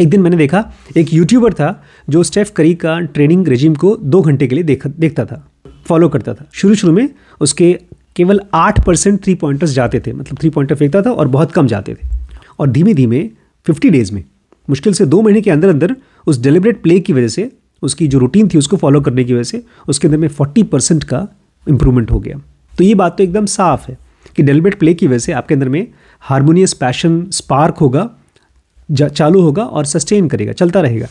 एक दिन मैंने देखा एक यूट्यूबर था जो स्टेफ करी का ट्रेनिंग रेजिम को दो घंटे के लिए देख देखता था फॉलो करता था शुरू शुरू में उसके केवल आठ परसेंट थ्री पॉइंटर्स जाते थे मतलब थ्री पॉइंटर फेंकता था और बहुत कम जाते थे और धीमे धीमे फिफ्टी डेज़ में मुश्किल से दो महीने के अंदर अंदर उस डेलिब्रेट प्ले की वजह से उसकी जो रूटीन थी उसको फॉलो करने की वजह से उसके अंदर में फोर्टी परसेंट का इम्प्रूवमेंट हो गया तो ये बात तो एकदम साफ है कि डेलिब्रेट प्ले की वजह से आपके अंदर में हारमोनियस पैशन स्पार्क होगा चालू होगा और सस्टेन करेगा चलता रहेगा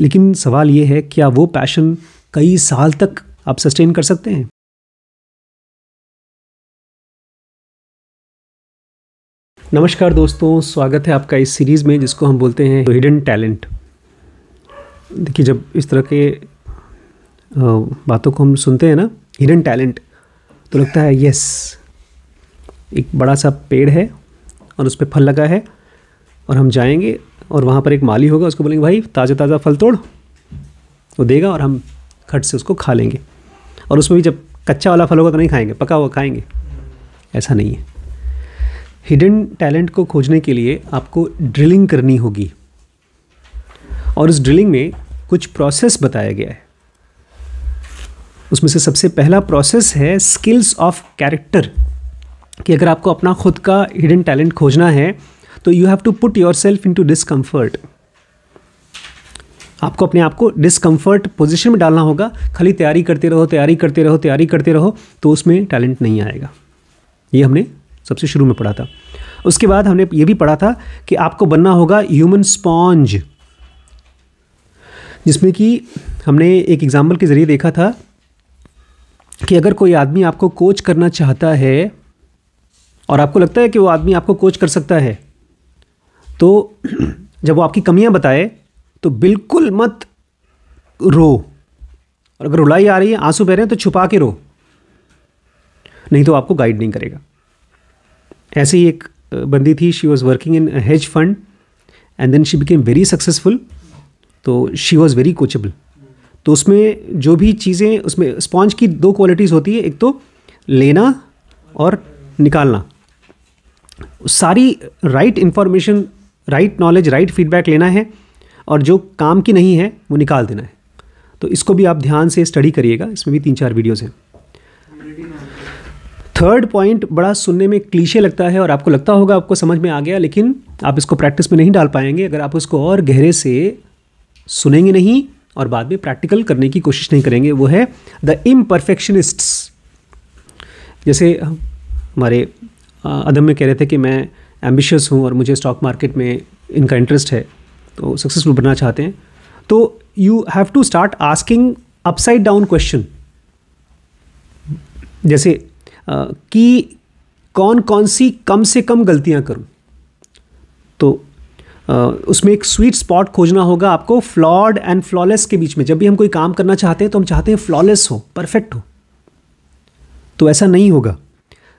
लेकिन सवाल ये है क्या वो पैशन कई साल तक आप सस्टेन कर सकते हैं नमस्कार दोस्तों स्वागत है आपका इस सीरीज़ में जिसको हम बोलते हैं हिडन टैलेंट देखिए जब इस तरह के बातों को हम सुनते हैं ना हिडन टैलेंट तो लगता है यस एक बड़ा सा पेड़ है और उस पर फल लगा है और हम जाएंगे और वहाँ पर एक माली होगा उसको बोलेंगे भाई ताज़ा ताज़ा फल तोड़ वो देगा और हम खट से उसको खा लेंगे और उसमें भी जब कच्चा वाला फल होगा तो नहीं खाएंगे पका हुआ खाएंगे ऐसा नहीं है हिडन टैलेंट को खोजने के लिए आपको ड्रिलिंग करनी होगी और उस ड्रिलिंग में कुछ प्रोसेस बताया गया है उसमें से सबसे पहला प्रोसेस है स्किल्स ऑफ कैरेक्टर कि अगर आपको अपना खुद का हिडन टैलेंट खोजना है तो you have to put yourself into discomfort आपको अपने आप को डिसकम्फर्ट पोजिशन में डालना होगा खाली तैयारी करते रहो तैयारी करते रहो तैयारी करते रहो तो उसमें टैलेंट नहीं आएगा ये हमने सबसे शुरू में पढ़ा था उसके बाद हमने ये भी पढ़ा था कि आपको बनना होगा ह्यूमन स्पॉन्ज जिसमें कि हमने एक एग्ज़ाम्पल के ज़रिए देखा था कि अगर कोई आदमी आपको कोच करना चाहता है और आपको लगता है कि वो आदमी आपको कोच कर सकता है तो जब वो आपकी कमियां बताए तो बिल्कुल मत रो और अगर रुलाई आ रही है आंसू बह रहे हैं तो छुपा के रो नहीं तो आपको गाइड नहीं करेगा ऐसे ही एक बंदी थी she was working in hedge fund and then she became very successful तो शी वॉज़ वेरी कोचेबल तो उसमें जो भी चीज़ें उसमें स्पॉन्ज की दो क्वालिटीज़ होती है एक तो लेना और निकालना सारी right information right knowledge right feedback लेना है और जो काम की नहीं है वो निकाल देना है तो इसको भी आप ध्यान से स्टडी करिएगा इसमें भी तीन चार वीडियोज़ हैं थर्ड पॉइंट बड़ा सुनने में क्लीशे लगता है और आपको लगता होगा आपको समझ में आ गया लेकिन आप इसको प्रैक्टिस में नहीं डाल पाएंगे अगर आप उसको और गहरे से सुनेंगे नहीं और बाद में प्रैक्टिकल करने की कोशिश नहीं करेंगे वो है द इम जैसे हमारे अदम में कह रहे थे कि मैं एम्बिशियस हूँ और मुझे स्टॉक मार्केट में इनका इंटरेस्ट है तो सक्सेसफुल बनना चाहते हैं तो you have to start asking upside down question जैसे कि कौन कौन सी कम से कम गलतियां करूं तो उसमें एक स्वीट स्पॉट खोजना होगा आपको फ्लॉड एंड फ्लॉलेस के बीच में जब भी हम कोई काम करना चाहते हैं तो हम चाहते हैं फ्लॉलेस हो परफेक्ट हो तो ऐसा नहीं होगा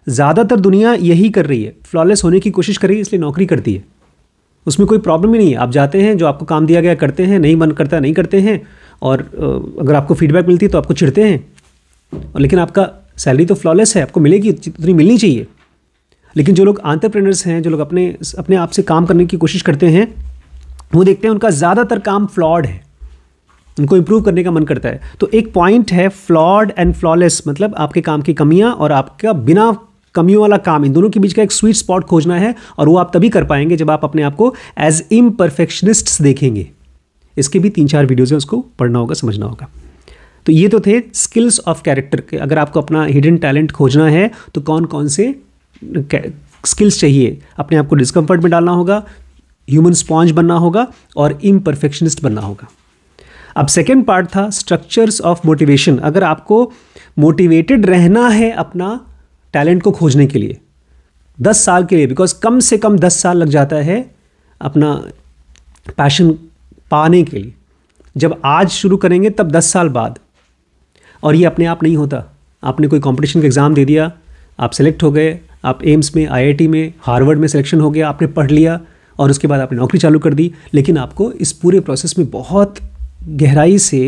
ज़्यादातर दुनिया यही कर रही है फ्लॉलेस होने की कोशिश कर रही है इसलिए नौकरी करती है उसमें कोई प्रॉब्लम ही नहीं है आप जाते हैं जो आपको काम दिया गया करते हैं नहीं मन करता नहीं करते हैं और अगर आपको फीडबैक मिलती है तो आपको चिढ़ते हैं और लेकिन आपका सैलरी तो फ्लॉलेस है आपको मिलेगी उतनी मिलनी चाहिए लेकिन जो लोग आंट्रप्रेनर्स हैं जो लोग अपने अपने आप से काम करने की कोशिश करते हैं वो देखते हैं उनका ज़्यादातर काम फ्लॉड है उनको इम्प्रूव करने का मन करता है तो एक पॉइंट है फ्लॉड एंड फ्लॉलेस मतलब आपके काम की कमियाँ और आपका बिना कमियों वाला काम इन दोनों के बीच का एक स्वीट स्पॉट खोजना है और वो आप तभी कर पाएंगे जब आप अपने आप को एज इम परफेक्शनिस्ट देखेंगे इसके भी तीन चार वीडियोज़ हैं उसको पढ़ना होगा समझना होगा तो ये तो थे स्किल्स ऑफ कैरेक्टर के अगर आपको अपना हिडन टैलेंट खोजना है तो कौन कौन से स्किल्स चाहिए अपने आप को डिस्कम्फर्ट में डालना होगा ह्यूमन स्पॉन्ज बनना होगा और इम परफेक्शनिस्ट बनना होगा अब सेकेंड पार्ट था स्ट्रक्चर्स ऑफ मोटिवेशन अगर आपको मोटिवेटेड रहना है अपना टैलेंट को खोजने के लिए दस साल के लिए बिकॉज कम से कम दस साल लग जाता है अपना पैशन पाने के लिए जब आज शुरू करेंगे तब दस साल बाद और ये अपने आप नहीं होता आपने कोई कंपटीशन का एग्ज़ाम दे दिया आप सेलेक्ट हो गए आप एम्स में आईआईटी में हार्वर्ड में सिलेक्शन हो गया आपने पढ़ लिया और उसके बाद आपने नौकरी चालू कर दी लेकिन आपको इस पूरे प्रोसेस में बहुत गहराई से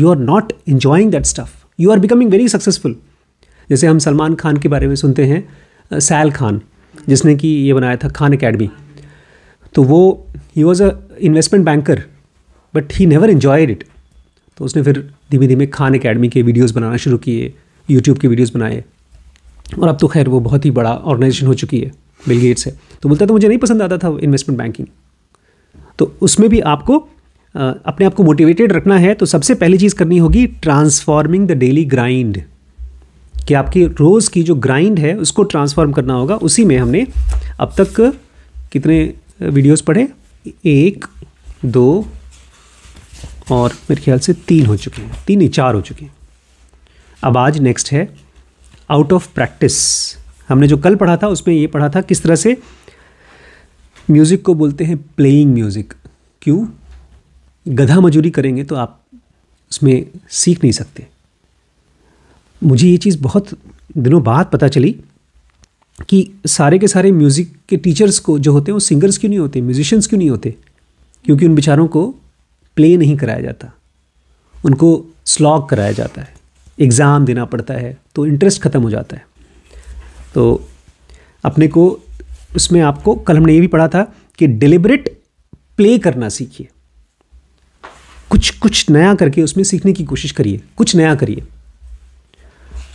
you are not enjoying that stuff you are becoming very successful जैसे हम सलमान खान के बारे में सुनते हैं सैल खान जिसने कि ये बनाया था खान अकेडमी तो वो he was a investment banker but he never enjoyed it तो उसने फिर धीमे धीमे खान अकेडमी के वीडियोज़ बनाना शुरू किए यूट्यूब के वीडियोज़ बनाए और अब तो खैर वो बहुत ही बड़ा ऑर्गेनाइजेशन हो चुकी है बिल गेट्स है तो बोलता तो मुझे नहीं पसंद आता था इन्वेस्टमेंट बैंकिंग तो उसमें भी आपको अपने आप को मोटिवेटेड रखना है तो सबसे पहली चीज़ करनी होगी ट्रांसफॉर्मिंग द डेली ग्राइंड कि आपकी रोज़ की जो ग्राइंड है उसको ट्रांसफॉर्म करना होगा उसी में हमने अब तक कितने वीडियोस पढ़े एक दो और मेरे ख्याल से तीन हो चुके हैं तीन ही चार हो चुके हैं अब आज नेक्स्ट है आउट ऑफ प्रैक्टिस हमने जो कल पढ़ा था उसमें ये पढ़ा था किस तरह से म्यूज़िक को बोलते हैं प्लेइंग म्यूज़िक क्यों गधा मजूरी करेंगे तो आप उसमें सीख नहीं सकते मुझे ये चीज़ बहुत दिनों बाद पता चली कि सारे के सारे म्यूज़िक के टीचर्स को जो होते हैं वो सिंगर्स क्यों नहीं होते म्यूजिशियंस क्यों नहीं होते क्योंकि उन बेचारों को प्ले नहीं कराया जाता उनको स्लॉग कराया जाता है एग्ज़ाम देना पड़ता है तो इंटरेस्ट ख़त्म हो जाता है तो अपने को उसमें आपको कल हमने ये भी पढ़ा था कि डिलिबरेट प्ले करना सीखिए कुछ कुछ नया करके उसमें सीखने की कोशिश करिए कुछ नया करिए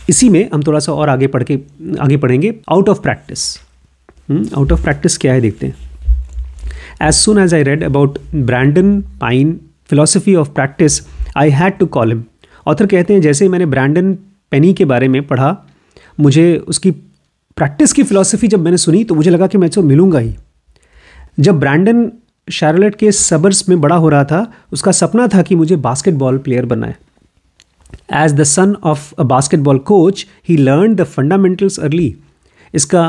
इसी में हम थोड़ा सा और आगे पढ़ के आगे पढ़ेंगे out of practice out of practice क्या है देखते हैं as soon as I read about Brandon Payne philosophy of practice I had to call him author कहते हैं जैसे मैंने ब्रांडन पेनी के बारे में पढ़ा मुझे उसकी प्रैक्टिस की फ़िलासफ़ी जब मैंने सुनी तो मुझे लगा कि मैं तो मिलूंगा ही जब ब्रांडन शार्लेट के सबर्स में बड़ा हो रहा था उसका सपना था कि मुझे बास्केटबॉल प्लेयर बनना है the son of a basketball coach he learn the fundamentals early इसका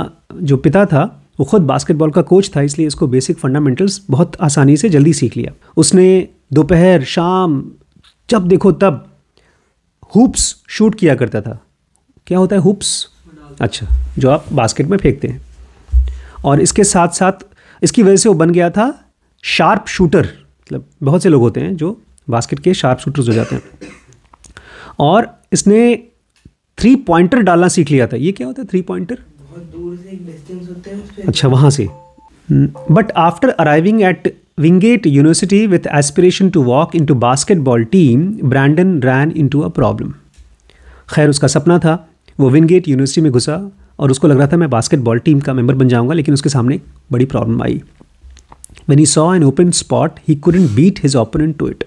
जो पिता था वो खुद बास्केटबॉल का कोच था इसलिए इसको बेसिक फंडामेंटल्स बहुत आसानी से जल्दी सीख लिया उसने दोपहर शाम जब देखो तब हुप्स शूट किया करता था क्या होता है हुप्स अच्छा जो आप बास्केट में फेंकते हैं और इसके साथ साथ इसकी वजह से वो बन गया था शार्प शूटर मतलब बहुत से लोग होते हैं जो बास्केट के शार्प शूटर्स हो जाते हैं और इसने थ्री पॉइंटर डालना सीख लिया था ये क्या होता है थ्री पॉइंटर अच्छा वहाँ से but after arriving at Wingate Wingate University with aspiration to walk into team Brandon ran into a problem खैर उसका सपना था वो विंगेट यूनिवर्सिटी में घुसा और उसको लग रहा था मैं बास्केटबॉल टीम का मेंबर बन जाऊंगा लेकिन उसके सामने बड़ी प्रॉब्लम आई when he saw an open spot he couldn't beat his opponent to it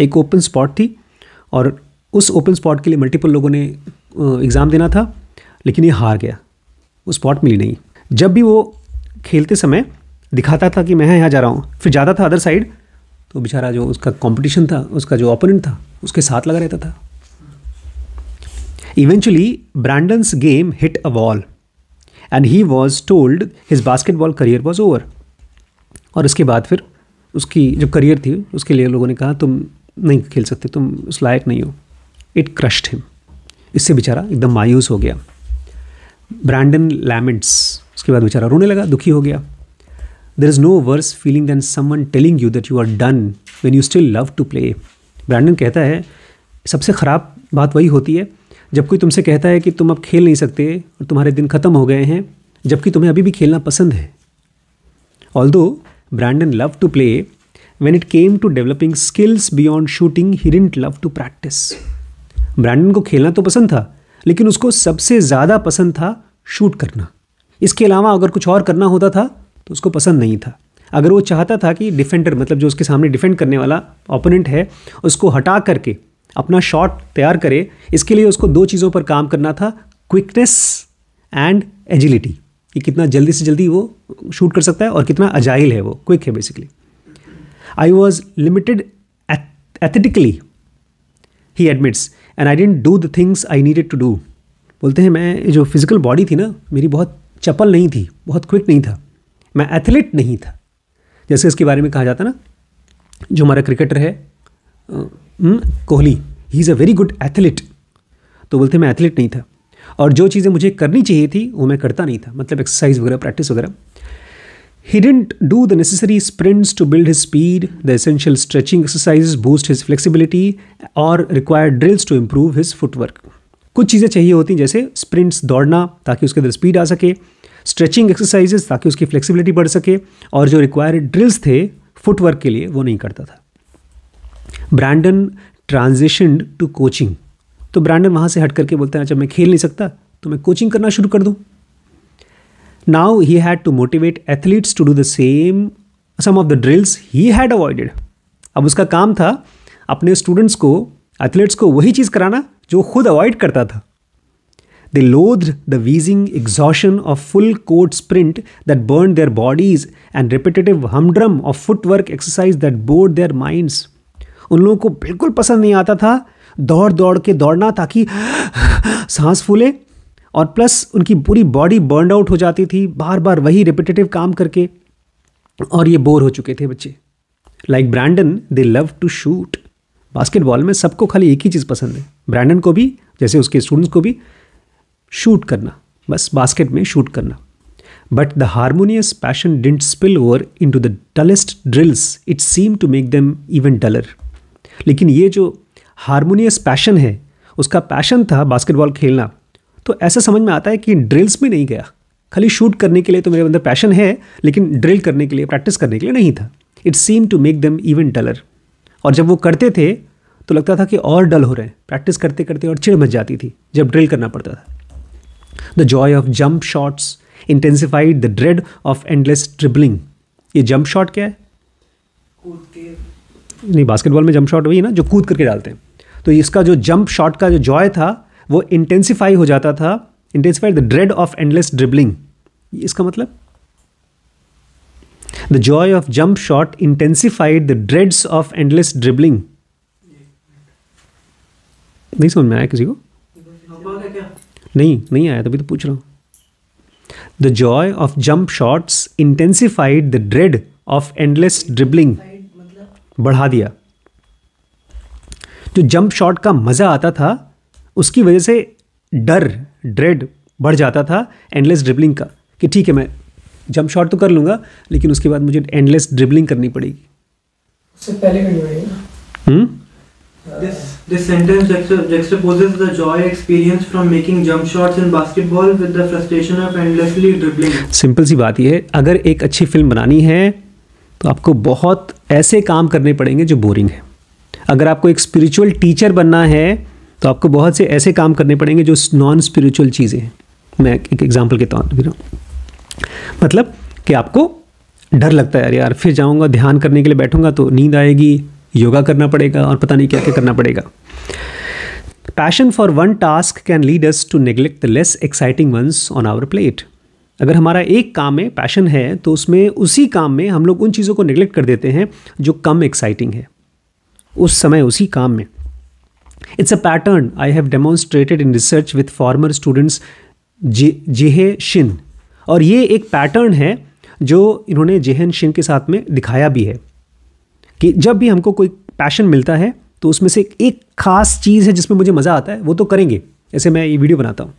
एक ओपन स्पॉट थी और उस ओपन स्पॉट के लिए मल्टीपल लोगों ने एग्ज़ाम देना था लेकिन ये हार गया वो स्पॉट मिली नहीं जब भी वो खेलते समय दिखाता था कि मैं यहाँ जा रहा हूँ फिर जाता था अदर साइड तो बेचारा जो उसका कंपटीशन था उसका जो ओपोनेंट था उसके साथ लगा रहता था eventually Brandon's game hit a wall and he was told his basketball career was over और इसके बाद फिर उसकी जो करियर थी उसके लिए लोगों ने कहा तुम नहीं खेल सकते तुम उस लायक नहीं हो इट क्रश्ड हिम इससे बेचारा एकदम मायूस हो गया ब्रांडन लैमेंट्स उसके बाद बेचारा रोने लगा दुखी हो गया there is no worse feeling than someone telling you that you are done when you still love to play Brandon कहता है सबसे ख़राब बात वही होती है जब कोई तुमसे कहता है कि तुम अब खेल नहीं सकते और तुम्हारे दिन ख़त्म हो गए हैं जबकि तुम्हें अभी भी खेलना पसंद है although Brandon love to play when it came to developing skills beyond shooting he didn't love to practice Brandon को खेलना तो पसंद था लेकिन उसको सबसे ज़्यादा पसंद था शूट करना इसके अलावा अगर कुछ और करना होता था तो उसको पसंद नहीं था अगर वो चाहता था कि डिफेंडर मतलब जो उसके सामने डिफेंड करने वाला ओपोनेंट है उसको हटा करके अपना शॉट तैयार करे इसके लिए उसको दो चीज़ों पर काम करना था क्विकनेस एंड एजिलिटी कि कितना जल्दी से जल्दी वो शूट कर सकता है और कितना अजाइल है वो क्विक है basically I was limited athletically he admits and I didn't do the things I needed to do बोलते हैं मैं जो फिज़िकल बॉडी थी ना मेरी बहुत चपल नहीं थी बहुत क्विक नहीं था मैं एथलीट नहीं था जैसे इसके बारे में कहा जाता ना जो हमारा क्रिकेटर है hmm, Kohli he is a very good athlete तो बोलते मैं एथलीट नहीं था और जो चीज़ें मुझे करनी चाहिए थी वो मैं करता नहीं था मतलब एक्सरसाइज वगैरह प्रैक्टिस वगैरह He didn't do the necessary sprints to build his speed, the essential stretching exercises boost his flexibility, और required drills to improve his footwork. कुछ चीज़ें चाहिए होती हैं जैसे स्प्रिंट्स दौड़ना ताकि उसके अंदर स्पीड आ सके स्ट्रेचिंग एक्सरसाइजेज ताकि उसकी फ्लेक्सिबिलिटी बढ़ सके और जो रिक्वायर्ड ड्रिल्स थे फुटवर्क के लिए वो नहीं करता था ब्रांडन ट्रांजिशन टू कोचिंग तो ब्रांडन वहाँ से हट करके बोलते हैं जब अच्छा, मैं खेल नहीं सकता तो मैं कोचिंग करना शुरू कर दूँ Now he had to motivate athletes to do the same some of the drills he had avoided. अब उसका काम था अपने स्टूडेंट्स को एथलीट्स को वही चीज़ कराना जो खुद अवॉइड करता था they loathed the wheezing exhaustion of full court sprint that burn their bodies and repetitive humdrum of footwork exercise that bored their minds उन लोगों को बिल्कुल पसंद नहीं आता था दौड़ दौड़ के दौड़ना ताकि सांस फूले और प्लस उनकी पूरी बॉडी बर्न आउट हो जाती थी बार बार वही रिपीटेटिव काम करके और ये बोर हो चुके थे बच्चे like Brandon they love to shoot basketball में सबको खाली एक ही चीज़ पसंद है ब्रांडन को भी जैसे उसके स्टूडेंट्स को भी शूट करना बस बास्केट में शूट करना but the harmonious passion didn't spill over into the dullest drills it seem to make them even duller लेकिन ये जो हारमोनियस पैशन है उसका पैशन था बास्केटबॉल खेलना तो ऐसा समझ में आता है कि ड्रिल्स में नहीं गया खाली शूट करने के लिए तो मेरे अंदर पैशन है लेकिन ड्रिल करने के लिए प्रैक्टिस करने के लिए नहीं था it seem to make them even duller और जब वो करते थे तो लगता था कि और डल हो रहे हैं प्रैक्टिस करते करते और चिड़ मच जाती थी जब ड्रिल करना पड़ता था the joy of jump shots intensified the dread of endless dribbling ये जंप शॉट क्या है नहीं बास्केटबॉल में जंप शॉट वही ना जो कूद करके डालते हैं तो इसका जो जंप शॉट का जो जॉय था वो इंटेंसीफाई हो जाता था intensify the dread of endless dribbling इसका मतलब the joy of jump shot intensified the dreads of endless dribbling नहीं समझ में आया किसी को नहीं नहीं आया तभी तो पूछ रहा हूं the joy of jump shots intensified the dread of endless dribbling बढ़ा दिया जो जंप शॉट का मज़ा आता था उसकी वजह से डर ड्रेड बढ़ जाता था एंडलेस ड्रिबलिंग का कि ठीक है मैं जंप शॉट तो कर लूँगा लेकिन उसके बाद मुझे एंडलेस ड्रिबलिंग करनी पड़ेगी उससे पहले hmm This this sentence juxtaposes the joy from making jump shots in basketball with the frustration of endlessly dribbling. Simple सी बात यह है अगर एक अच्छी फिल्म बनानी है तो आपको बहुत ऐसे काम करने पड़ेंगे जो बोरिंग है अगर आपको एक स्पिरिचुअल टीचर बनना है तो आपको बहुत से ऐसे काम करने पड़ेंगे जो नॉन स्पिरिचुअल चीज़ें हैं मैं एक एग्जाम्पल के तौर पर रहा हूँ मतलब कि आपको डर लगता है यार यार फिर जाऊँगा ध्यान करने के लिए बैठूँगा तो नींद आएगी योगा करना पड़ेगा और पता नहीं क्या क्या करना पड़ेगा passion for one task can lead us to neglect the less exciting ones on our plate अगर हमारा एक काम में पैशन है तो उसमें उसी काम में हम लोग उन चीज़ों को निगलेक्ट कर देते हैं जो कम एक्साइटिंग है उस समय उसी काम में It's a pattern I have demonstrated in research with former students Jihae Shin और ये एक पैटर्न है जो इन्होंने जेहन शिन के साथ में दिखाया भी है कि जब भी हमको कोई पैशन मिलता है तो उसमें से एक खास चीज़ है जिसमें मुझे मज़ा आता है वो तो करेंगे ऐसे मैं ये वीडियो बनाता हूँ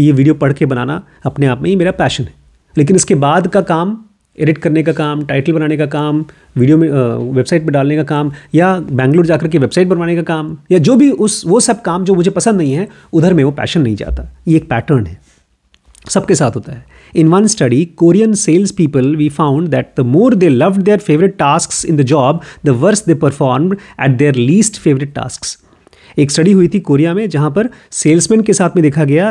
ये वीडियो पढ़ के बनाना अपने आप में ही मेरा पैशन है लेकिन इसके बाद का काम एडिट करने का काम टाइटल बनाने का काम वीडियो में वेबसाइट पर डालने का काम या बैंगलोर जाकर के वेबसाइट बनवाने का काम या जो भी उस वो सब काम जो मुझे पसंद नहीं है उधर में वो पैशन नहीं जाता ये एक पैटर्न है सबके साथ होता है in one study Korean sales people we found that the more they love their favourite task in the job the worse they perform at their least favourite task एक स्टडी हुई थी कोरिया में जहाँ पर सेल्समैन के साथ में देखा गया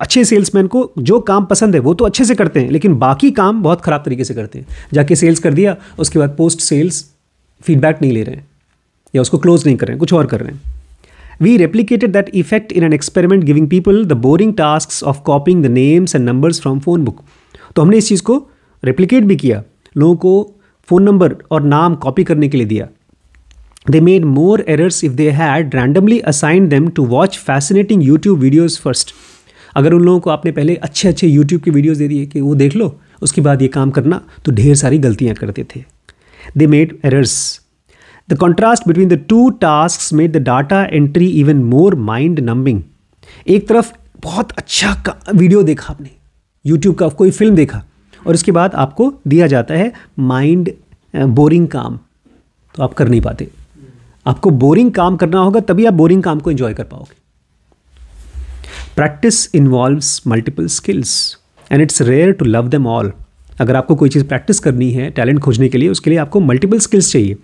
अच्छे सेल्समैन को जो काम पसंद है वो तो अच्छे से करते हैं लेकिन बाकी काम बहुत ख़राब तरीके से करते हैं जाके सेल्स कर दिया उसके बाद पोस्ट सेल्स फीडबैक नहीं ले रहे हैं या उसको क्लोज नहीं कर रहे हैं कुछ और कर रहे हैं we replicated that effect in an experiment giving people the boring task of copying the names and numbers from phone book तो हमने इस चीज़ को रेप्लीकेट भी किया लोगों को फ़ोन नंबर और नाम कॉपी करने के लिए दिया they made more errors if they had randomly assign them to watch fascinating YouTube videos first अगर उन लोगों को आपने पहले अच्छे अच्छे यूट्यूब के वीडियोज़ दे दिए कि वो देख लो उसके बाद ये काम करना तो ढेर सारी गलतियाँ करते थे they made errors the contrast between the two task made the data entry even more mind numbing एक तरफ बहुत अच्छा वीडियो देखा आपने यूट्यूब का कोई फिल्म देखा और उसके बाद आपको दिया जाता है माइंड बोरिंग काम तो आप कर नहीं पाते आपको बोरिंग काम करना होगा तभी आप बोरिंग काम को एंजॉय कर पाओगे practice involves multiple skills and it's rare to love them all अगर आपको कोई चीज़ प्रैक्टिस करनी है टैलेंट खोजने के लिए उसके लिए आपको मल्टीपल स्किल्स चाहिए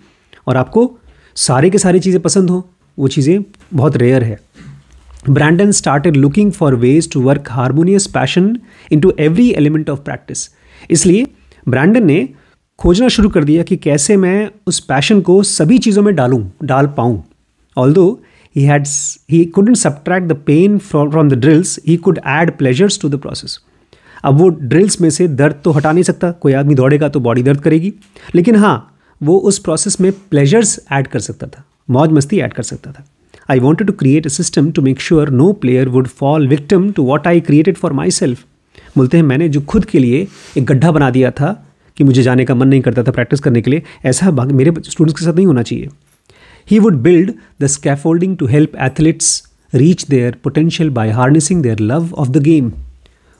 और आपको सारे के सारी चीज़ें पसंद हों वो चीज़ें बहुत रेयर है Brandon started looking for ways to work harmonious passion into every element of practice इसलिए ब्रांडन ने खोजना शुरू कर दिया कि कैसे मैं उस पैशन को सभी चीज़ों में डालूँ डाल पाऊँ all He had he couldn't subtract the pain from, from the drills. He could add pleasures to the process. अब वो ड्रिल्स में से दर्द तो हटा नहीं सकता कोई आदमी दौड़ेगा तो बॉडी दर्द करेगी लेकिन हाँ वो उस प्रोसेस में प्लेजर्स ऐड कर सकता था मौज मस्ती ऐड कर सकता था I wanted to create a system to make sure no player would fall victim to what I created for myself बोलते हैं मैंने जो खुद के लिए एक गड्ढा बना दिया था कि मुझे जाने का मन नहीं करता था प्रैक्टिस करने के लिए ऐसा मेरे स्टूडेंट्स के साथ नहीं होना चाहिए He would build the scaffolding to help athletes reach their potential by harnessing their love of the game.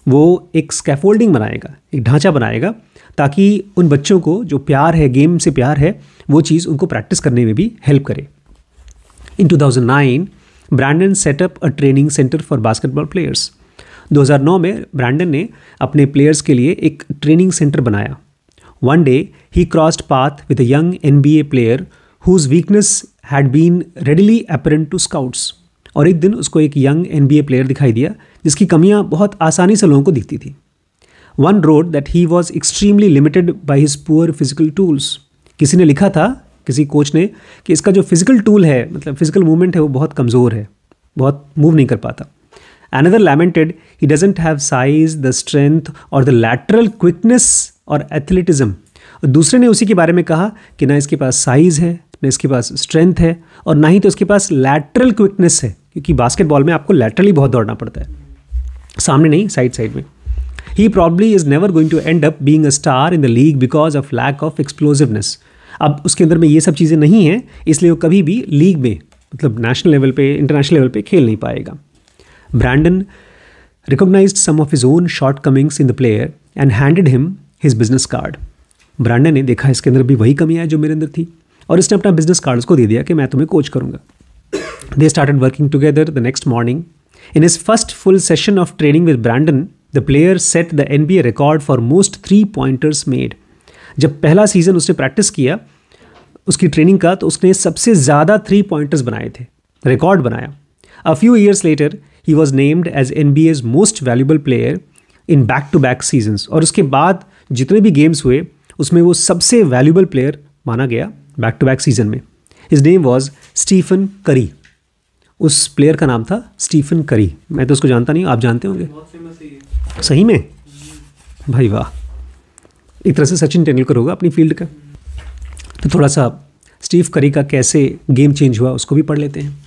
वो एक स्कैफोल्डिंग बनाएगा एक ढांचा बनाएगा ताकि उन बच्चों को जो प्यार है गेम से प्यार है वो चीज़ उनको प्रैक्टिस करने में भी हेल्प करे in 2009 Brandon set up a training centre for basketball players 2009 में ब्रांडन ने अपने प्लेयर्स के लिए एक ट्रेनिंग सेंटर बनाया one day he crossed path with a young N B A player whose weakness had been readily apparent to scouts और एक दिन उसको एक यंग एन प्लेयर दिखाई दिया जिसकी कमियाँ बहुत आसानी से लोगों को दिखती थी one wrote that he was extremely limited by his poor physical tools किसी ने लिखा था किसी कोच ने कि इसका जो फिजिकल टूल है मतलब फिजिकल मूवमेंट है वो बहुत कमज़ोर है बहुत मूव नहीं कर पाता another lamented he doesn't have size the strength और द लैटरल क्विकनेस और एथलेटिज्म दूसरे ने उसी के बारे में कहा कि ना इसके पास साइज़ है ना तो इसके पास स्ट्रेंथ है और ना ही तो इसके पास लैटरल क्विकनेस है क्योंकि बास्केटबॉल में आपको लैटरली बहुत दौड़ना पड़ता है सामने नहीं साइड साइड में he probably is never going to end up being a star in the league because of lack of explosiveness अब उसके अंदर में ये सब चीज़ें नहीं हैं इसलिए वो कभी भी लीग में मतलब नेशनल लेवल पे इंटरनेशनल लेवल पे खेल नहीं पाएगा Brandon recognize some of his own shortcomings in the player and handed him his business card Brandon ने देखा इसके अंदर भी वही कमी है जो मेरे अंदर थी और इसने अपना बिजनेस कार्ड उसको दे दिया कि मैं तुम्हें कोच करूँगा they started working together the next morning in is first full session of training with Brandon the player set the N B A record for most three pointers made जब पहला season उसने practice किया उसकी training का तो उसने सबसे ज़्यादा थ्री पॉइंटर्स बनाए थे रिकॉर्ड बनाया a few years later he was named as N B A's most valuable player in back to back seasons और उसके बाद जितने भी गेम्स हुए उसमें वो सबसे वैल्यूबल प्लेयर माना गया बैक टू बैक सीजन में इस नेम वॉज स्टीफन करी उस प्लेयर का नाम था स्टीफन करी मैं तो उसको जानता नहीं आप जानते होंगे सही में भाई वाह एक तरह से सचिन तेंदुलकर होगा अपनी फील्ड का तो थोड़ा सा स्टीव करी का कैसे गेम चेंज हुआ उसको भी पढ़ लेते हैं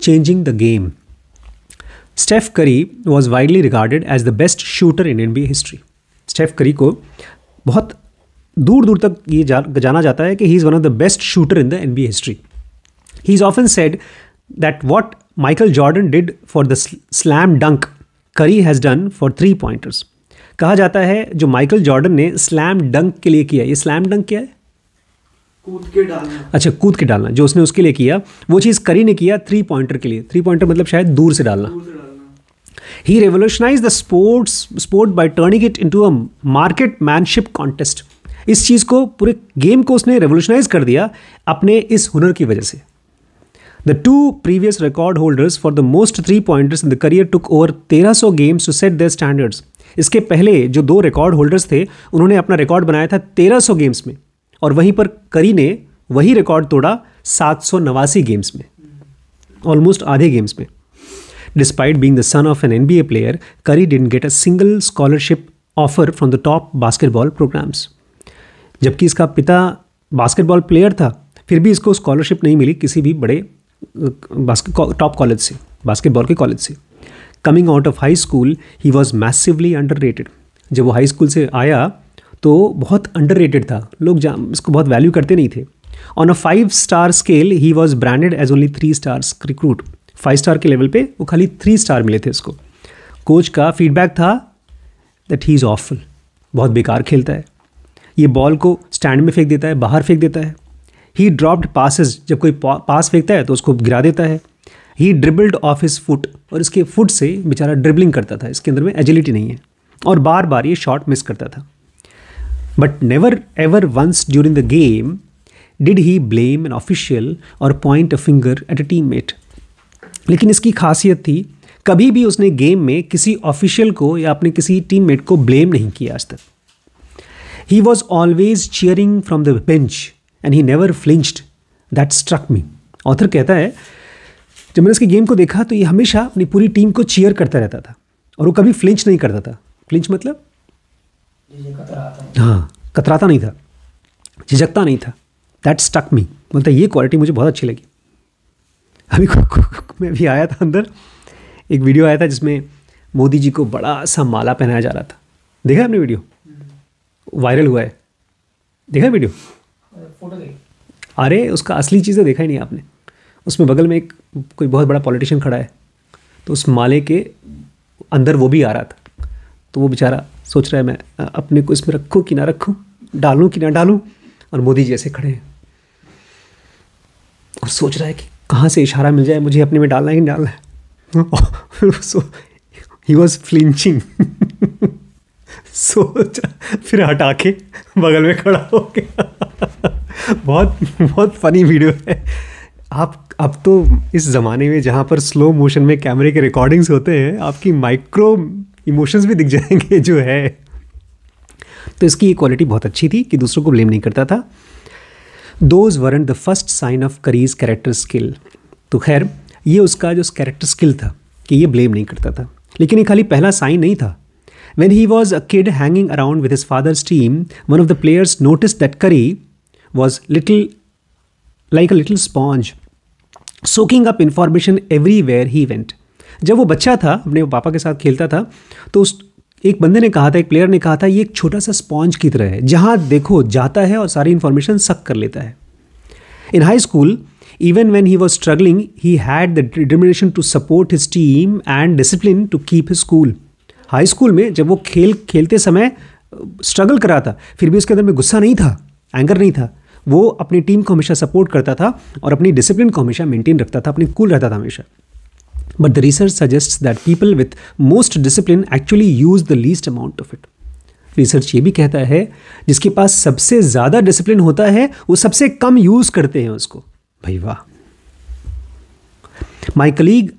changing the game Steph Curry was widely regarded as the best shooter in N B history Steph Curry को बहुत दूर दूर तक ये जा, जाना जाता है कि he is one of the best shooter in the N B history he is often said that what Michael Jordan did for the slam dunk Curry has done for three pointers कहा जाता है जो Michael Jordan ने slam डंक के लिए किया ये स्लैम डंक क्या है कूद के डालना अच्छा कूद के डालना जो उसने उसके लिए किया वो चीज़ करी ने किया थ्री पॉइंटर के लिए थ्री पॉइंटर मतलब शायद दूर से डालना he revolutionize the sports sport by turning it to a marksmanship contest इस चीज़ को पूरे गेम को उसने रेवोल्यूशनाइज कर दिया अपने इस हुनर की वजह से the two previous record holders for the most three pointers in the career took over तेरह सौ games to set the standards इसके पहले जो दो रिकॉर्ड होल्डर्स थे उन्होंने अपना रिकॉर्ड बनाया था तेरह सौ गेम्स में और वहीं पर करी ने वही रिकॉर्ड तोड़ा सात सौ नवासी गेम्स में ऑलमोस्ट आधे गेम्स में despite being the son of an N B A player Curry didn't get a single scholarship offer from the top basketball programmes जबकि इसका पिता बास्केटबॉल प्लेयर था फिर भी इसको स्कॉलरशिप नहीं मिली किसी भी बड़े बास्केट टॉप कॉलेज से बास्केटबॉल के कॉलेज से coming out of high school he was massively underrated जब वो हाई स्कूल से आया तो बहुत अंडर रेटेड था लोग इसको बहुत वैल्यू करते नहीं थे on a five star scale he was branded as only three stars recruit five star के लेवल पे वो खाली थ्री स्टार मिले थे इसको कोच का फीडबैक था दैट ही इज़ ऑफल बहुत बेकार खेलता है ये बॉल को स्टैंड में फेंक देता है बाहर फेंक देता है ही ड्रॉप्ड पासिस जब कोई पास फेंकता है तो उसको गिरा देता है he dribbled off his foot और इसके फुट से बेचारा ड्रिबलिंग करता था इसके अंदर में एजिलिटी नहीं है और बार बार ये शॉट मिस करता था but never ever once during the game did he blame an official और point a finger at a teammate लेकिन इसकी खासियत थी कभी भी उसने गेम में किसी ऑफिशियल को या अपने किसी टीम मेट को ब्लेम नहीं किया आज तक He was always cheering from the bench and he never flinched. That struck me. Author कहता है जब मैंने इसकी गेम को देखा तो ये हमेशा अपनी पूरी टीम को चीयर करता रहता था और वो कभी फ्लिंच नहीं करता था फ्लिंच मतलब हाँ कतराता नहीं था झिझकता नहीं था दैट स्टक मी बोलता ये क्वालिटी मुझे बहुत अच्छी लगी अभी मैं भी आया था अंदर एक वीडियो आया था जिसमें मोदी जी को बड़ा सा माला पहनाया जा रहा था देखा आपने वीडियो वायरल हुआ है देखा है वीडियो फोटो अरे उसका असली चीज़ें देखा ही नहीं आपने उसमें बगल में एक कोई बहुत बड़ा पॉलिटिशियन खड़ा है तो उस माले के अंदर वो भी आ रहा था तो वो बेचारा सोच रहा है मैं अपने को इसमें रखूँ कि ना रखूँ डालूँ कि ना डालूँ और मोदी जी ऐसे खड़े हैं और सोच रहा है कि कहाँ से इशारा मिल जाए मुझे अपने में डालना ही डालना है ही वॉज फ्लिंचिंग सोचा फिर हटा के बगल में खड़ा हो गया बहुत बहुत फनी वीडियो है आप अब तो इस ज़माने में जहाँ पर स्लो मोशन में कैमरे के रिकॉर्डिंग्स होते हैं आपकी माइक्रो इमोशंस भी दिख जाएंगे जो है तो इसकी ये क्वालिटी बहुत अच्छी थी कि दूसरों को ब्लेम नहीं करता था those were the first sign of Curry's character skill तो खैर ये उसका जो कैरेक्टर स्किल था कि ये ब्लेम नहीं करता था लेकिन ये खाली पहला साइन नहीं था When he was a kid hanging around with his father's team, one of the players noticed that Curry was little like a little sponge, soaking up information everywhere he went. जब वो बच्चा था अपने पापा के साथ खेलता था तो उस एक बंदे ने कहा था एक प्लेयर ने कहा था ये एक छोटा सा स्पॉन्ज की तरह है जहाँ देखो जाता है और सारी इन्फॉर्मेशन सक कर लेता है in high school even when he was struggling he had the determination to support his team and discipline to keep his school high school में जब वो खेल खेलते समय स्ट्रगल कर रहा था फिर भी उसके अंदर में गुस्सा नहीं था एंगर नहीं था वो अपनी टीम को हमेशा सपोर्ट करता था और अपनी डिसिप्लिन को हमेशा मेंटेन रखता था अपनी कूल रहता था हमेशा but the research suggest that people with most discipline actually use the least amount of it research ये भी कहता है जिसके पास सबसे ज़्यादा डिसिप्लिन होता है वो सबसे कम यूज़ करते हैं उसको भाई वाह my colleague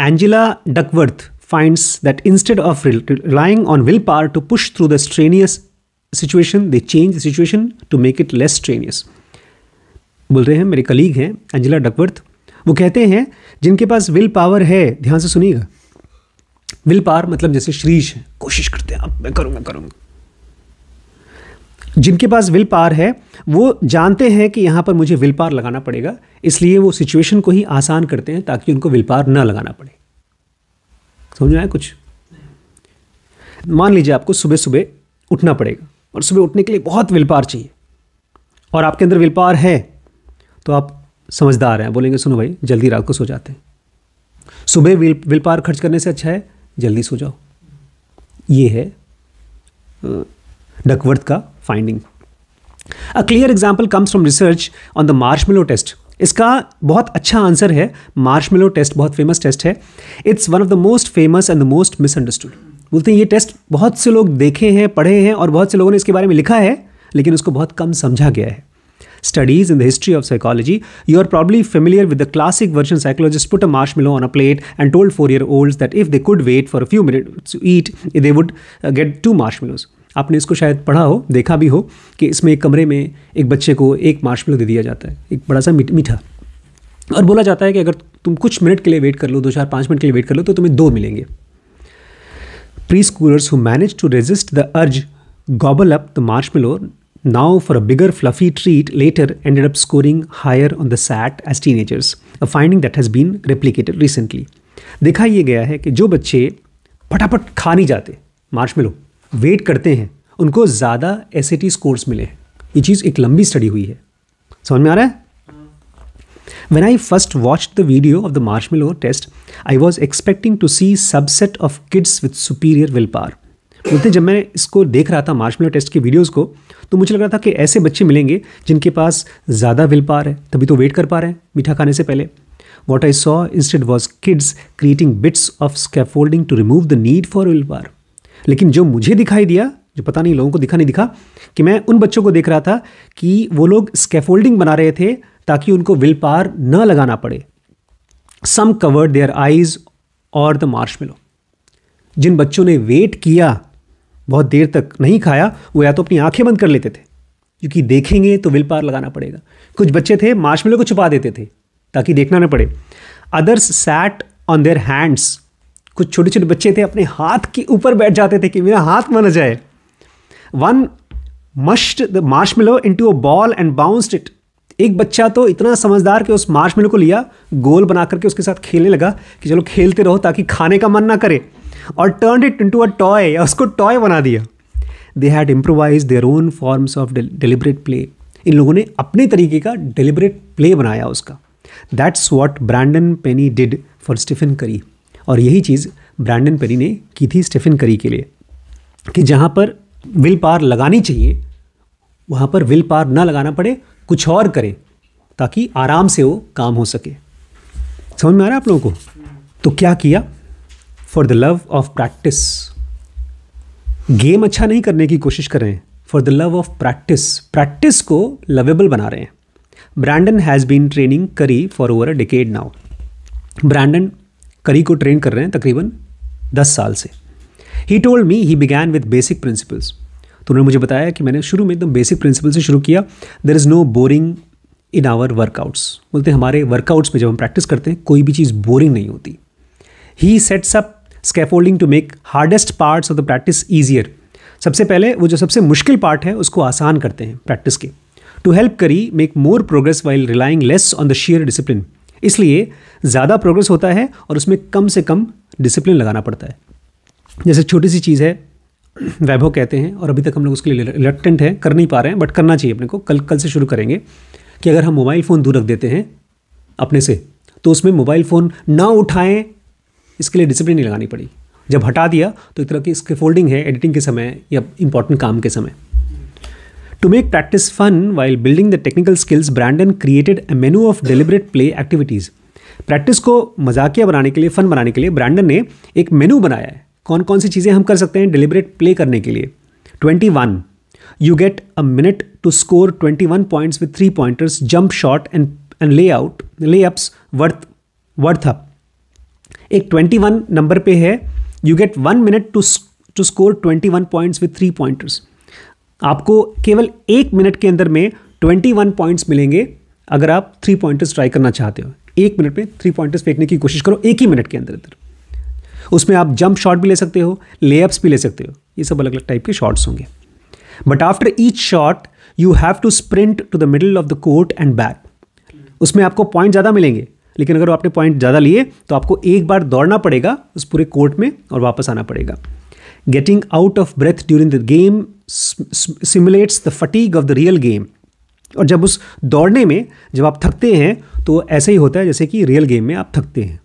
Angela Duckworth finds that instead of relying on willpower to push through the strenuous situation, they change the situation to make it less strenuous. बोल रहे हैं मेरे कलीग हैं अंजला डकवर्थ वो कहते हैं जिनके पास विल पावर है ध्यान से सुनिएगा विल पावर मतलब जैसे श्रीश है कोशिश करते हैं अब मैं करूँगा करूँगा जिनके पास विल पावर है वो जानते हैं कि यहाँ पर मुझे विल पावर लगाना पड़ेगा इसलिए वो सिचुएशन को ही आसान करते हैं ताकि उनको विल पावर ना लगाना पड़े समझ में आया कुछ मान लीजिए आपको सुबह सुबह उठना पड़ेगा और सुबह उठने के लिए बहुत विलपार चाहिए और आपके अंदर विलपार है तो आप समझदार हैं बोलेंगे सुनो भाई जल्दी रात को सो जाते हैं सुबह विल विलपार खर्च करने से अच्छा है जल्दी सो जाओ ये है डकवर्थ का finding a clear example comes from research on the marshmallow test इसका बहुत अच्छा आंसर है मार्श टेस्ट बहुत फेमस टेस्ट है it's one of the most famous and the most misunderstood बोलते हैं ये टेस्ट बहुत से लोग देखे हैं पढ़े हैं और बहुत से लोगों ने इसके बारे में लिखा है लेकिन उसको बहुत कम समझा गया है studies in the history of psychology you are probably familiar with the classic version psychologist put a marshmallow on a plate and told four year old that if they could wait for a few minute to eat they would get two marshmallows आपने इसको शायद पढ़ा हो देखा भी हो कि इसमें एक कमरे में एक बच्चे को एक मार्शमेलो दे दिया जाता है एक बड़ा सा मीठा और बोला जाता है कि अगर तुम कुछ मिनट के लिए वेट कर लो दो चार पाँच मिनट के लिए वेट कर लो तो तुम्हें दो मिलेंगे preschoolers who manage to resist the urge gobble up the marshmallow for a bigger fluffy treat later end up scoring higher on the SAT as teenagers a finding that has been replicated recently देखा यह गया है कि जो बच्चे फटाफट खा नहीं जाते मार्शमेलो वेट करते हैं उनको ज़्यादा एस स्कोर्स मिले हैं ये चीज़ एक लंबी स्टडी हुई है समझ में आ रहा है when first watch the video of the marshmallow test I was expecting to see subset of kids kids superior willpower बोलते जब मैं इसको देख रहा था मार्श मिलो टेस्ट के वीडियोज को तो मुझे लग रहा था कि ऐसे बच्चे मिलेंगे जिनके पास ज़्यादा विल पार है तभी तो वेट कर पा रहे हैं मीठा खाने से पहले what I saw instead was kids creating bits of scaffolding to remove the need for willpower लेकिन जो मुझे दिखाई दिया जो पता नहीं लोगों को दिखा नहीं दिखा कि मैं उन बच्चों को देख रहा था कि वो लोग स्केफोल्डिंग बना रहे थे ताकि उनको विल पार न लगाना पड़े सम कवर्ड देयर आइज और द मार्श मिलो जिन बच्चों ने वेट किया बहुत देर तक नहीं खाया वो या तो अपनी आंखें बंद कर लेते थे क्योंकि देखेंगे तो विल पार लगाना पड़ेगा कुछ बच्चे थे मार्शमेलो को छुपा देते थे ताकि देखना ना पड़े others sat on their hands कुछ छोटे छोटे बच्चे थे अपने हाथ के ऊपर बैठ जाते थे कि मेरा हाथ मना जाए one must the marsh into a ball and bounced it एक बच्चा तो इतना समझदार कि उस मिलो को लिया गोल बना करके उसके साथ खेलने लगा कि चलो खेलते रहो ताकि खाने का मन ना करे और turn it into a toy या उसको टॉय बना दिया they had improvise their own forms of deliberate play इन लोगों ने अपने तरीके का डिलिबरेट प्ले बनाया उसका that's what Brandon Payne did for Stephen Curry और यही चीज़ ब्रांडन पेरी ने की थी स्टेफिन करी के लिए कि जहाँ पर विल पार लगानी चाहिए वहाँ पर विल पार ना लगाना पड़े कुछ और करें ताकि आराम से वो काम हो सके समझ में आ रहा है आप लोगों को तो क्या किया for the love of practice game अच्छा नहीं करने की कोशिश कर रहे हैं for the love of practice practice को लवेबल बना रहे हैं Brandon has been training Curry for over a decade now Brandon Curry को ट्रेन कर रहे हैं तकरीबन दस साल से he told me he began with basic principles तो उन्होंने मुझे बताया कि मैंने शुरू में एकदम बेसिक प्रिंसिपल से शुरू किया there is no boring in our workouts बोलते हैं हमारे वर्कआउट्स में जब हम प्रैक्टिस करते हैं कोई भी चीज़ बोरिंग नहीं होती he sets up scaffolding to make hardest parts of the practice easier सबसे पहले वो जो सबसे मुश्किल पार्ट है उसको आसान करते हैं प्रैक्टिस के to help Curry make more progress while relying less on the sheer discipline इसलिए ज़्यादा प्रोग्रेस होता है और उसमें कम से कम डिसिप्लिन लगाना पड़ता है जैसे छोटी सी चीज़ है वैभव कहते हैं और अभी तक हम लोग उसके लिए रिलेक्टेंट हैं कर नहीं पा रहे हैं बट करना चाहिए अपने को कल कल से शुरू करेंगे कि अगर हम मोबाइल फ़ोन दूर रख देते हैं अपने से तो उसमें मोबाइल फ़ोन ना उठाएं इसके लिए डिसिप्लिन नहीं लगानी पड़ी जब हटा दिया तो एक तरह की इसके फोल्डिंग है एडिटिंग के समय या इंपॉर्टेंट काम के समय To make practice fun while building the technical skills, Brandon created a menu of deliberate play activities. Practice को मजाकिया बनाने के लिए फन बनाने के लिए ब्रांडन ने एक मेनू बनाया है कौन कौन सी चीज़ें हम कर सकते हैं डिलिबरेट प्ले करने के लिए 21 you get a minute to score 21 points with three pointers jump shot and and lay out layups worth worth up एक 21 नंबर पे है you get one minute to to score 21 points with three pointers आपको केवल एक minute के अंदर में 21 points मिलेंगे अगर आप थ्री पॉइंटर्स ट्राई करना चाहते हो एक मिनट में थ्री पॉइंटर्स फेंकने की कोशिश करो एक ही मिनट के अंदर अंदर उसमें आप जंप शॉट भी ले सकते हो लेअप्स भी ले सकते हो ये सब अलग अलग टाइप के शॉट्स होंगे but after each shot you have to sprint to the middle of the court and back उसमें आपको पॉइंट ज़्यादा मिलेंगे लेकिन अगर आपने पॉइंट ज़्यादा लिए तो आपको एक बार दौड़ना पड़ेगा उस पूरे कोर्ट में और वापस आना पड़ेगा getting out of breath during the game simulates the fatigue of the real game और जब उस दौड़ने में जब आप थकते हैं तो ऐसा ही होता है जैसे कि रियल गेम में आप थकते हैं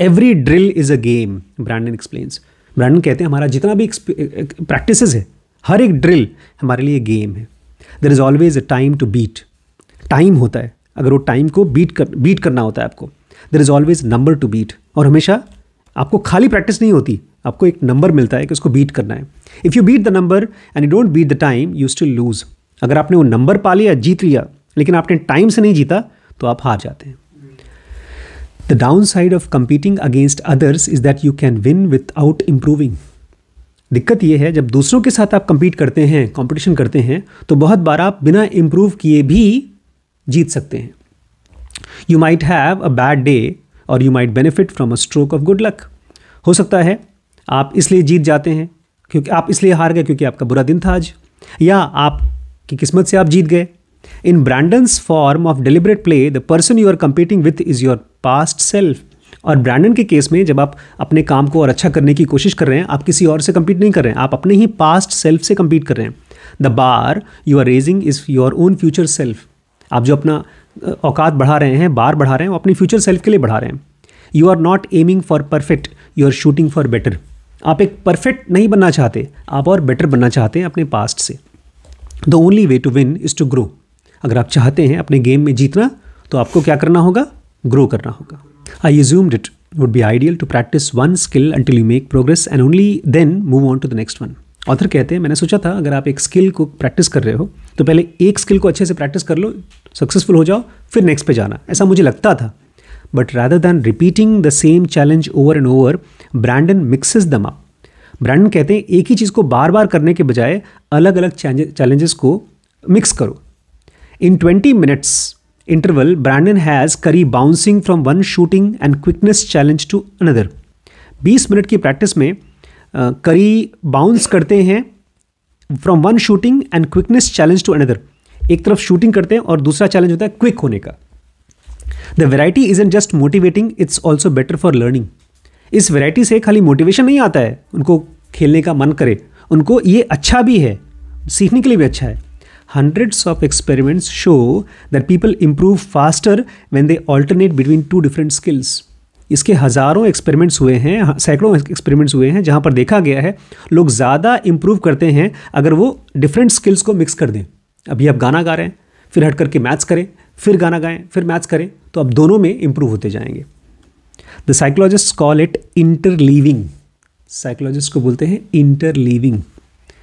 every drill is a game Brandon explains Brandon कहते हैं हमारा जितना भी प्रैक्टिस है हर एक ड्रिल हमारे लिए गेम है there is always a time to beat time होता है अगर वो टाइम को बीट कर बीट करना होता है आपको there is always number to beat और हमेशा आपको खाली प्रैक्टिस नहीं होती आपको एक नंबर मिलता है कि उसको बीट करना है if you beat the number and you don't beat the time you still lose अगर आपने वो नंबर पा लिया जीत लिया लेकिन आपने टाइम से नहीं जीता तो आप हार जाते हैं the downside of competing against others is that you can win without improving दिक्कत यह है जब दूसरों के साथ आप कंपीट करते हैं कंपटीशन करते हैं तो बहुत बार आप बिना इम्प्रूव किए भी जीत सकते हैं you might have a bad day और you might benefit from a stroke of good luck हो सकता है आप इसलिए जीत जाते हैं क्योंकि आप इसलिए हार गए क्योंकि आपका बुरा दिन था आज या आप की किस्मत से आप जीत गए in Brandon's form of deliberate play the person you are competing with is your past self और ब्रांडन के केस में जब आप अपने काम को और अच्छा करने की कोशिश कर रहे हैं आप किसी और से कम्पीट नहीं कर रहे हैं आप अपने ही पास्ट सेल्फ से कम्पीट कर रहे हैं the bar you are raising is your own future self आप जो अपना औकात बढ़ा रहे हैं बार बढ़ा रहे हैं वो अपनी फ्यूचर सेल्फ के लिए बढ़ा रहे हैं you are not aiming for perfect you are shooting for better आप एक परफेक्ट नहीं बनना चाहते आप और बेटर बनना चाहते हैं अपने पास्ट से the only way to win is to grow अगर आप चाहते हैं अपने गेम में जीतना तो आपको क्या करना होगा ग्रो करना होगा I assumed it would be ideal to practice one skill until you make progress and only then move on to the next one author कहते हैं मैंने सोचा था अगर आप एक स्किल को प्रैक्टिस कर रहे हो तो पहले एक स्किल को अच्छे से प्रैक्टिस कर लो सक्सेसफुल हो जाओ फिर नेक्स्ट पे जाना ऐसा मुझे लगता था But rather than repeating the same challenge over and over, Brandon mixes them up. Brandon कहते हैं एक ही चीज़ को बार बार करने के बजाय अलग अलग चैलेंजेस को मिक्स करो in twenty minutes interval, Brandon has Curry bouncing from one shooting and quickness challenge to another. 20 minute की प्रैक्टिस में करी बाउंस करते हैं from one shooting and quickness challenge to another एक तरफ शूटिंग करते हैं और दूसरा चैलेंज होता है क्विक होने का the variety is and just motivating it's also better for learning इस वेराइटी से खाली मोटिवेशन नहीं आता है उनको खेलने का मन करे उनको ये अच्छा भी है सीखने के लिए भी अच्छा है hundreds of experiments show that people improve faster when they alternate between two different skills इसके हज़ारों एक्सपेरिमेंट्स हुए हैं सैकड़ों एक्सपेरिमेंट्स हुए हैं जहाँ पर देखा गया है लोग ज़्यादा इम्प्रूव करते हैं अगर वो डिफरेंट स्किल्स को मिक्स कर दें अभी आप गाना गा रहे हैं फिर हट करके मैथ्स करें फिर गाना गाएं फिर मैथ्स करें तो आप दोनों में इम्प्रूव होते जाएंगे the psychologist call it interleaving psychologist को बोलते हैं इंटरलीविंग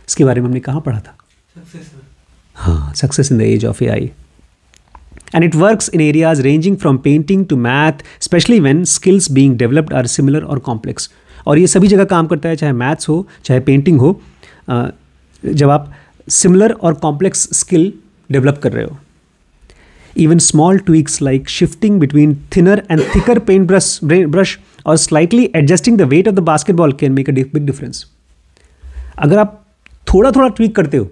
इसके बारे में हमने कहाँ पढ़ा था हाँ success in the age of A I and it work in areas ranging from painting to math specially when skills being developed are similar और कॉम्प्लेक्स और ये सभी जगह काम करता है चाहे मैथ्स हो चाहे पेंटिंग हो जब आप सिमिलर और कॉम्प्लेक्स स्किल डेवलप कर रहे हो Even small tweaks like shifting between thinner and thicker paintbrush brush और slightly adjusting the weight of the basketball can make a big difference अगर आप थोड़ा थोड़ा ट्वीक करते हो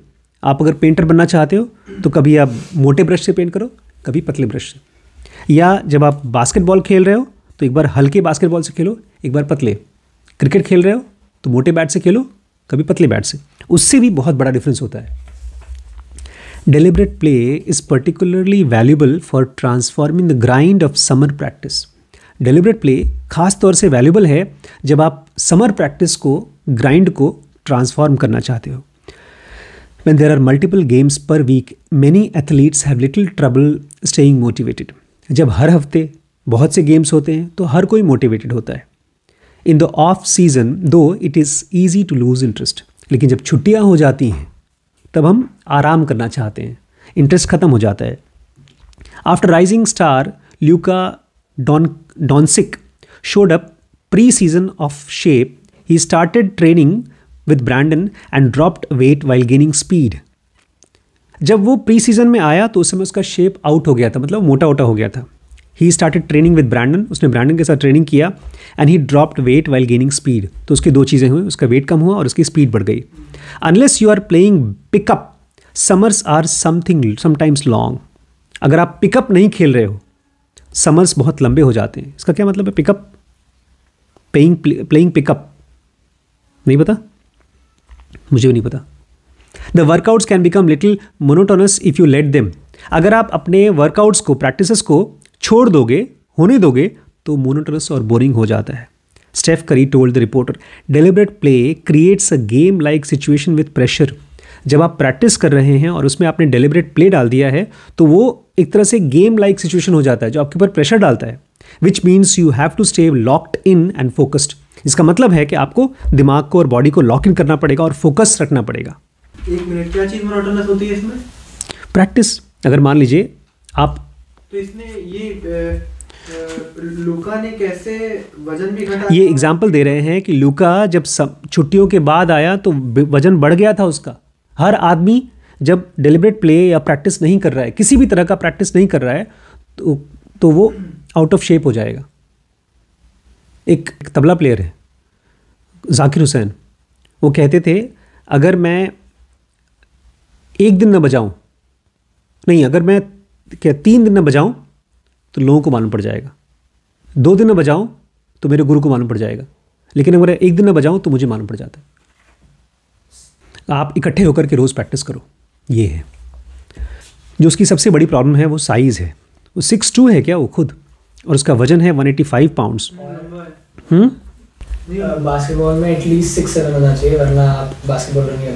आप अगर पेंटर बनना चाहते हो तो कभी आप मोटे ब्रश से पेंट करो कभी पतले ब्रश से या जब आप बास्केटबॉल खेल रहे हो तो एक बार हल्के बास्केटबॉल से खेलो एक बार पतले क्रिकेट खेल रहे हो तो मोटे बैट से खेलो कभी पतले बैट से उससे भी बहुत बड़ा डिफरेंस होता है Deliberate play is particularly valuable for transforming the grind of summer practice. Deliberate play खास तौर से valuable है जब आप summer practice को grind को transform करना चाहते हो When there are multiple games per week, many athletes have little trouble staying motivated. जब हर हफ्ते बहुत से games होते हैं तो हर कोई motivated होता है in the off season though it is easy to lose interest लेकिन जब छुट्टियां हो जाती हैं तब हम आराम करना चाहते हैं इंटरेस्ट ख़त्म हो जाता है after rising star Luka Don Doncic showed up preseason of shape he started training with Brandon and dropped weight while gaining speed जब वो प्री सीजन में आया तो उस समय उसका शेप आउट हो गया था मतलब मोटा वोटा हो गया था he started training with Brandon उसने ब्रांडन के साथ ट्रेनिंग किया and he dropped weight while gaining speed तो उसकी दो चीज़ें हुई उसका वेट कम हुआ और उसकी स्पीड बढ़ गई unless you are playing pickup summers or something sometimes long अगर आप पिकअप नहीं खेल रहे हो समर्स बहुत लंबे हो जाते हैं इसका क्या मतलब है पिकअप प्लेइंग प्लेइंग पिकअप नहीं पता मुझे भी नहीं पता the workouts can become little monotonous if you let them अगर आप अपने वर्कआउट्स को प्रैक्टिस को छोड़ दोगे होने दोगे तो मोनोटरस और बोरिंग हो जाता है Steph Curry told the reporter deliberate play creates a game like situation with pressure जब आप प्रैक्टिस कर रहे हैं और उसमें आपने डेलिबरेट प्ले डाल दिया है तो वो एक तरह से गेम लाइक सिचुएशन हो जाता है जो आपके ऊपर प्रेशर डालता है which means you have to stay locked in and focused इसका मतलब है कि आपको दिमाग को और बॉडी को लॉक इन करना पड़ेगा और फोकस रखना पड़ेगा एक मिनट क्या चीज़ होती है इसमें प्रैक्टिस अगर मान लीजिए आप तो इसने ये लुका ने कैसे वजन भी घटा ये एग्जाम्पल दे रहे हैं कि लुका जब छुट्टियों के बाद आया तो वजन बढ़ गया था उसका हर आदमी जब डेलिब्रेट प्ले या प्रैक्टिस नहीं कर रहा है किसी भी तरह का प्रैक्टिस नहीं कर रहा है तो तो वो आउट ऑफ शेप हो जाएगा एक तबला प्लेयर है जाकिर हुसैन वो कहते थे अगर मैं एक दिन ना बजाऊं नहीं अगर मैं क्या तीन दिन में बजाऊं तो लोगों को मालूम पड़ जाएगा दो दिन में बजाऊं तो मेरे गुरु को मालूम पड़ जाएगा लेकिन अगर एक दिन में बजाऊं तो मुझे मालूम पड़ जाता है आप इकट्ठे होकर के रोज़ प्रैक्टिस करो ये है जो उसकी सबसे बड़ी प्रॉब्लम है वो साइज़ है वो सिक्स टू है क्या वो खुद और उसका वजन है one eighty five pounds basketball में एटलीस्ट सिक्स सेवन होना चाहिए वरना आप बास्केटबॉल नहीं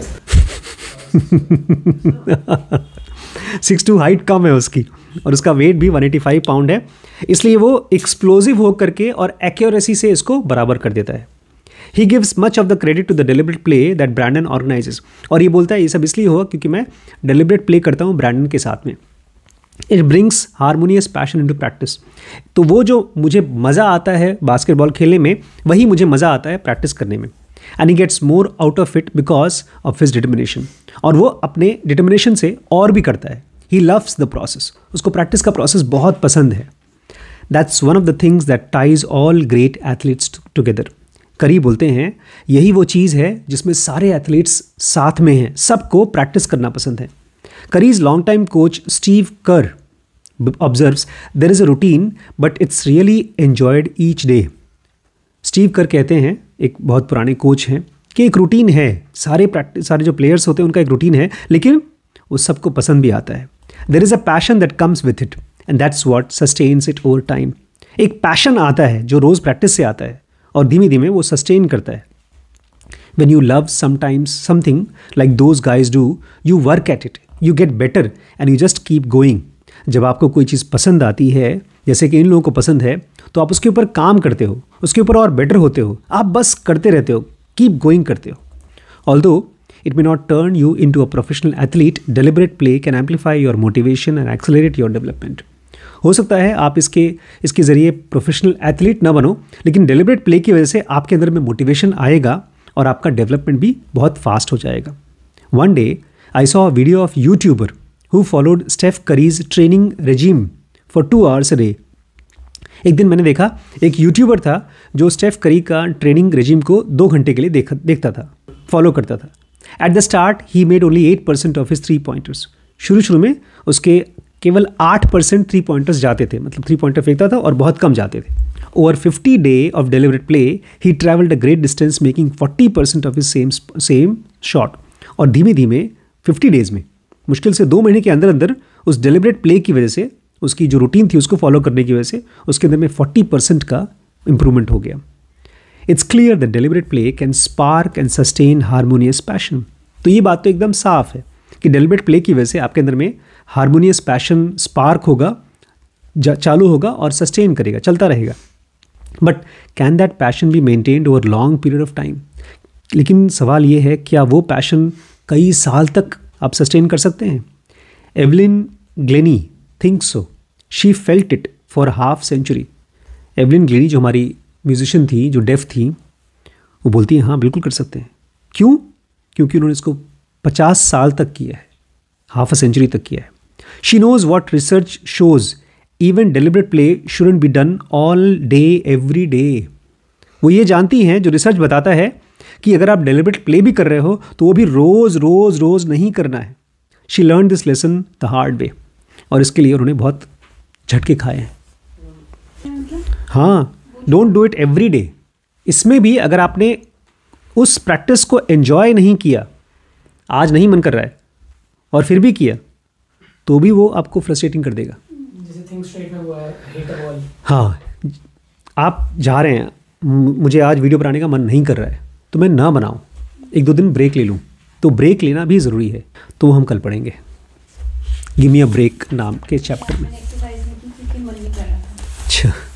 सिक्स टू हाइट कम है उसकी और उसका वेट भी वन एटी फाइव पाउंड है इसलिए वो एक्सप्लोजिव हो करके और एक्यूरेसी से इसको बराबर कर देता है he gives much of the credit to the deliberate play that Brandon organizes और ये बोलता है ये सब इसलिए हुआ क्योंकि मैं डेलिब्रेट प्ले करता हूँ ब्रांडन के साथ में it brings harmonious passion into practice तो वो जो मुझे मज़ा आता है बास्केटबॉल खेलने में वही मुझे मज़ा आता है प्रैक्टिस करने में and he gets more out of it because of his determination और वो अपने डिटर्मिनेशन से और भी करता है ही लव्स द प्रोसेस उसको प्रैक्टिस का प्रोसेस बहुत पसंद है that's one of the things that ties all great athletes together Curry बोलते हैं यही वो चीज़ है जिसमें सारे एथलीट्स साथ में हैं सबको प्रैक्टिस करना पसंद है Curry's long time coach Steve Kerr observes there is a routine but it's really enjoyed each day Steve Kerr कहते हैं एक बहुत पुराने कोच हैं कि एक रूटीन है सारे प्रैक्टिस सारे जो प्लेयर्स होते हैं उनका एक रूटीन है लेकिन वो सबको पसंद भी आता है there is a passion that comes with it and that's what sustains it over time एक पैशन आता है जो रोज़ प्रैक्टिस से आता है और धीमे धीमे वो सस्टेन करता है when you love sometimes something like those guys do you work at it you get better and you just keep going जब आपको कोई चीज़ पसंद आती है जैसे कि इन लोगों को पसंद है तो आप उसके ऊपर काम करते हो उसके ऊपर और बेटर होते हो आप बस करते रहते हो कीप गोइंग करते हो although may not turn you into a professional athlete Deliberate play can amplify your motivation and accelerate your development हो सकता है आप इसके इसके ज़रिए प्रोफेशनल एथलीट ना बनो लेकिन डेलिबरेट प्ले की वजह से आपके अंदर में मोटिवेशन आएगा और आपका डेवलपमेंट भी बहुत फास्ट हो जाएगा one day I saw video of YouTuber who followed Steph Curry's training regime for two hours a day एक दिन मैंने देखा एक यूट्यूबर था जो स्टेफ करी का ट्रेनिंग रेजिम को दो घंटे के लिए देख देखता था फॉलो करता था at the start he made only eight percent of his three pointers शुरू शुरू में उसके केवल आठ परसेंट थ्री पॉइंटर्स जाते थे मतलब थ्री पॉइंटर फेंकता था और बहुत कम जाते थे over fifty day of deliberate play he travelled a great distance making forty percent of his same same shot और धीमे धीमे फिफ्टी डेज में मुश्किल से दो महीने के अंदर अंदर उस डिलीवरेट प्ले की वजह से उसकी जो रूटीन थी उसको फॉलो करने की वजह से उसके अंदर में फोर्टी परसेंट का इम्प्रूवमेंट हो गया it's clear that deliberate play can spark and sustain harmonious passion तो ये बात तो एकदम साफ है कि डेलिबरेट प्ले की वजह से आपके अंदर में हारमोनियस पैशन स्पार्क होगा चालू होगा और सस्टेन करेगा चलता रहेगा but can that passion be maintained over long period of time लेकिन सवाल ये है क्या वो पैशन कई साल तक आप सस्टेन कर सकते हैं Evelyn Glennie think so she felt it for half century Evelyn Glennie जो हमारी म्यूजिशियन थी जो डेफ थी वो बोलती हैं हाँ बिल्कुल कर सकते हैं क्यों क्योंकि उन्होंने इसको पचास साल तक किया है हाफ अ सेंचुरी तक किया है she knows what research shows even deliberate play shouldn't be done all day every day वो ये जानती हैं जो रिसर्च बताता है कि अगर आप डेलिबरेट प्ले भी कर रहे हो तो वो भी रोज़ रोज़ रोज़ नहीं करना है she learn this lesson the hard way और इसके लिए उन्होंने बहुत झटके खाए हैं हाँ don't do it every day इसमें भी अगर आपने उस प्रैक्टिस को एन्जॉय नहीं किया आज नहीं मन कर रहा है और फिर भी किया तो भी वो आपको फ्रस्ट्रेटिंग कर देगा हाँ आप जा रहे हैं मुझे आज वीडियो बनाने का मन नहीं कर रहा है तो मैं ना बनाऊँ एक दो दिन ब्रेक ले लूँ तो ब्रेक लेना भी ज़रूरी है तो हम कल पढ़ेंगे गिमी अ ब्रेक नाम के चैप्टर में अच्छा